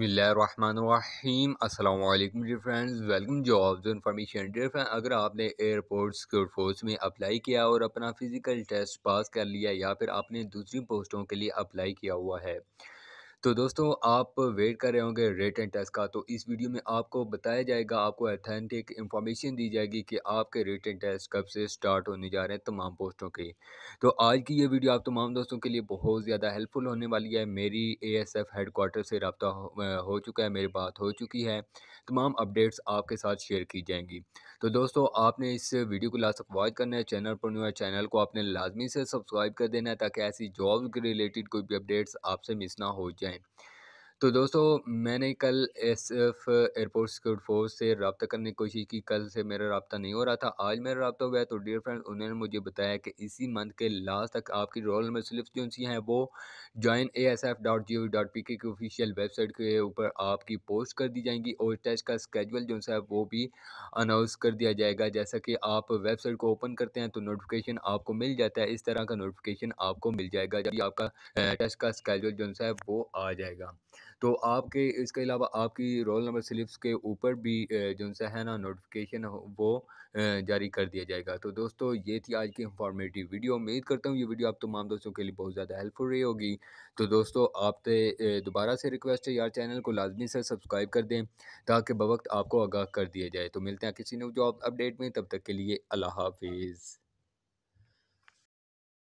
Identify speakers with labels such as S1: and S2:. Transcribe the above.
S1: बसमीम अल्लाम dear friends welcome jobs information dear friend अगर आपने एयरपोर्ट सिक्योरिटी फोर्स में अप्लाई किया और अपना फ़िज़िकल टेस्ट पास कर लिया या फिर आपने दूसरी पोस्टों के लिए अप्लाई किया हुआ है तो दोस्तों आप वेट कर रहे होंगे रेट एंड टेस्ट का तो इस वीडियो में आपको बताया जाएगा आपको अथेंटिक इंफॉर्मेशन दी जाएगी कि आपके रेट एंड टेस्ट कब से स्टार्ट होने जा रहे हैं तमाम पोस्टों के तो आज की ये वीडियो आप तमाम दोस्तों के लिए बहुत ज़्यादा हेल्पफुल होने वाली है मेरी A S F head quarter से रबता हो, चुका है मेरी बात हो चुकी है तमाम अपडेट्स आपके साथ शेयर की जाएंगी तो दोस्तों आपने इस वीडियो को लास्ट वॉच करना है चैनल पर नहीं है चैनल को आपने लाजमी से सब्सक्राइब कर देना है ताकि ऐसी जॉब के रिलेटेड कोई भी अपडेट्स आपसे मिस ना हो जाए name. तो दोस्तों मैंने कल S F airport security force से रबता करने की कोशिश की कल से मेरा रबता नहीं हो रहा था आज मेरा रबता हुआ है तो डियर फ्रेंड उन्होंने मुझे बताया कि इसी मंथ के लास्ट तक आपकी रोल नंबर स्लिप जो सी हैं वो join A S F dot G O V dot P K official website के ऊपर आपकी पोस्ट कर दी जाएंगी और टेस्ट का स्केजुअल जो है वो भी अनाउंस कर दिया जाएगा जैसा कि आप वेबसाइट को ओपन करते हैं तो नोटिफिकेशन आपको मिल जाता है इस तरह का नोटिफिकेशन आपको मिल जाएगा जब आपका टेस्ट का स्केजुअल जो है वो आ जाएगा तो आपके इसके अलावा आपकी रोल नंबर स्लिप्स के ऊपर भी जो सा है ना नोटिफिकेशन वो जारी कर दिया जाएगा तो दोस्तों ये थी आज की इंफॉर्मेटिव वीडियो उम्मीद करता हूँ ये वीडियो आप तमाम दोस्तों के लिए बहुत ज़्यादा हेल्पफुल रही होगी तो दोस्तों आपसे दोबारा से रिक्वेस्ट है यार चैनल को लाजमी से सब्सक्राइब कर दें ताकि बवक्त आपको आगाह कर दिया जाए तो मिलते हैं किसी जो जॉब अपडेट में तब तक के लिए अल्लाह हाफिज़